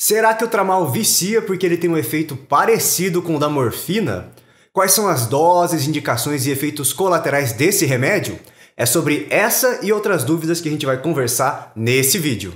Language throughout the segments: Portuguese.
Será que o tramal vicia porque ele tem um efeito parecido com o da morfina? Quais são as doses, indicações e efeitos colaterais desse remédio? É sobre essa e outras dúvidas que a gente vai conversar nesse vídeo.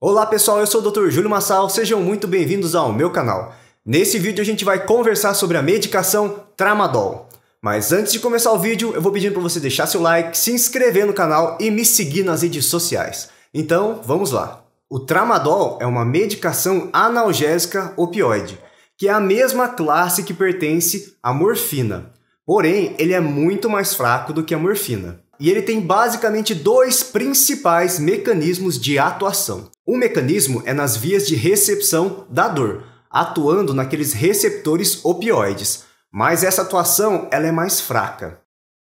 Olá pessoal, eu sou o Dr. Júlio Massal, sejam muito bem-vindos ao meu canal. Nesse vídeo a gente vai conversar sobre a medicação Tramadol. Mas antes de começar o vídeo, eu vou pedindo para você deixar seu like, se inscrever no canal e me seguir nas redes sociais. Então, vamos lá. O tramadol é uma medicação analgésica opioide, que é a mesma classe que pertence à morfina. Porém, ele é muito mais fraco do que a morfina. E ele tem basicamente dois principais mecanismos de atuação. Um mecanismo é nas vias de recepção da dor, atuando naqueles receptores opioides, mas essa atuação ela é mais fraca.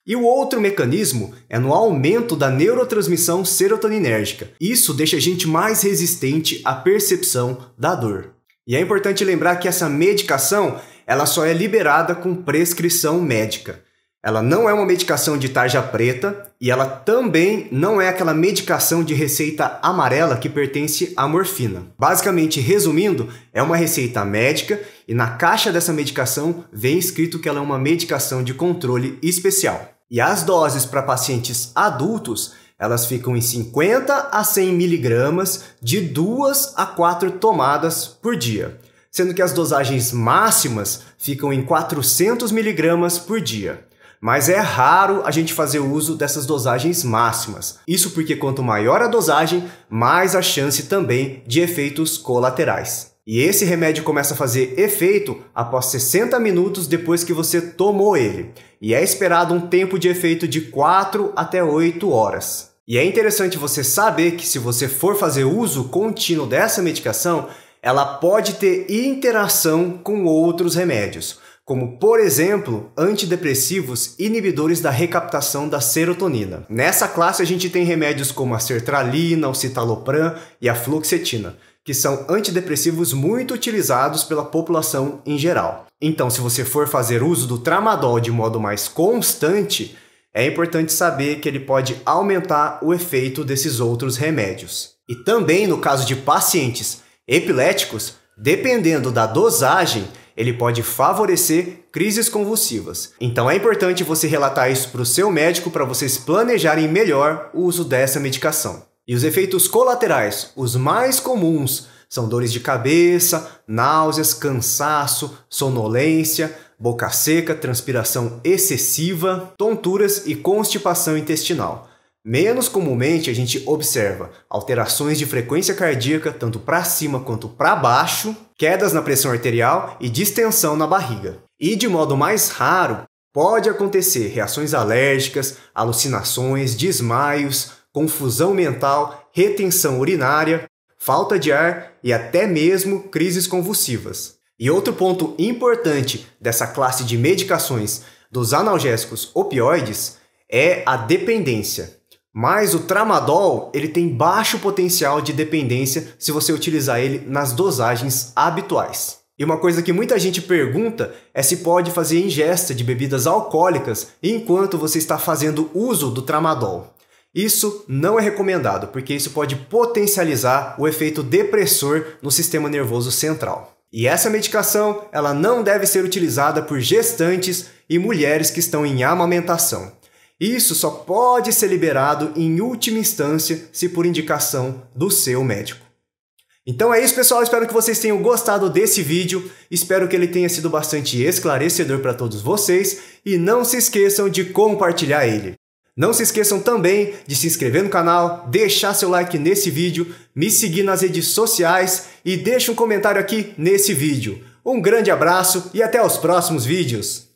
E o outro mecanismo é no aumento da neurotransmissão serotoninérgica. Isso deixa a gente mais resistente à percepção da dor. E é importante lembrar que essa medicação, ela só é liberada com prescrição médica. Ela não é uma medicação de tarja preta e ela também não é aquela medicação de receita amarela que pertence à morfina. Basicamente, resumindo, é uma receita médica e na caixa dessa medicação vem escrito que ela é uma medicação de controle especial. E as doses para pacientes adultos, elas ficam em 50 a 100 miligramas de duas a quatro tomadas por dia, sendo que as dosagens máximas ficam em 400 miligramas por dia. Mas é raro a gente fazer uso dessas dosagens máximas. Isso porque quanto maior a dosagem, mais a chance também de efeitos colaterais. E esse remédio começa a fazer efeito após 60 minutos depois que você tomou ele, e é esperado um tempo de efeito de 4 até 8 horas. E é interessante você saber que se você for fazer uso contínuo dessa medicação, ela pode ter interação com outros remédios, como por exemplo antidepressivos inibidores da recaptação da serotonina. Nessa classe a gente tem remédios como a sertralina, o citalopram e a fluoxetina que são antidepressivos muito utilizados pela população em geral. Então, se você for fazer uso do tramadol de modo mais constante, é importante saber que ele pode aumentar o efeito desses outros remédios. E também no caso de pacientes epiléticos, dependendo da dosagem, ele pode favorecer crises convulsivas. Então é importante você relatar isso para o seu médico para vocês planejarem melhor o uso dessa medicação. E os efeitos colaterais, os mais comuns, são dores de cabeça, náuseas, cansaço, sonolência, boca seca, transpiração excessiva, tonturas e constipação intestinal. Menos comumente a gente observa alterações de frequência cardíaca tanto para cima quanto para baixo, quedas na pressão arterial e distensão na barriga. E de modo mais raro, pode acontecer reações alérgicas, alucinações, desmaios, confusão mental, retenção urinária, falta de ar e até mesmo crises convulsivas. E outro ponto importante dessa classe de medicações dos analgésicos opioides é a dependência. Mas o tramadol, ele tem baixo potencial de dependência se você utilizar ele nas dosagens habituais. E uma coisa que muita gente pergunta é se pode fazer ingesta de bebidas alcoólicas enquanto você está fazendo uso do tramadol. Isso não é recomendado, porque isso pode potencializar o efeito depressor no sistema nervoso central. E essa medicação, ela não deve ser utilizada por gestantes e mulheres que estão em amamentação. Isso só pode ser liberado em última instância se por indicação do seu médico. Então é isso, pessoal. Espero que vocês tenham gostado desse vídeo. Espero que ele tenha sido bastante esclarecedor para todos vocês e não se esqueçam de compartilhar ele. Não se esqueçam também de se inscrever no canal, deixar seu like nesse vídeo, me seguir nas redes sociais e deixe um comentário aqui nesse vídeo. Um grande abraço e até os próximos vídeos!